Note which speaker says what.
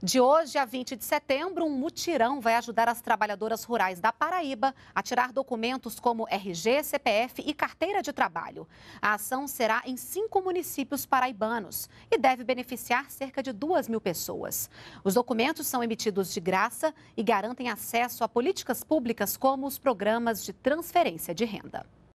Speaker 1: De hoje a 20 de setembro, um mutirão vai ajudar as trabalhadoras rurais da Paraíba a tirar documentos como RG, CPF e carteira de trabalho. A ação será em cinco municípios paraibanos e deve beneficiar cerca de duas mil pessoas. Os documentos são emitidos de graça e garantem acesso a políticas públicas como os programas de transferência de renda.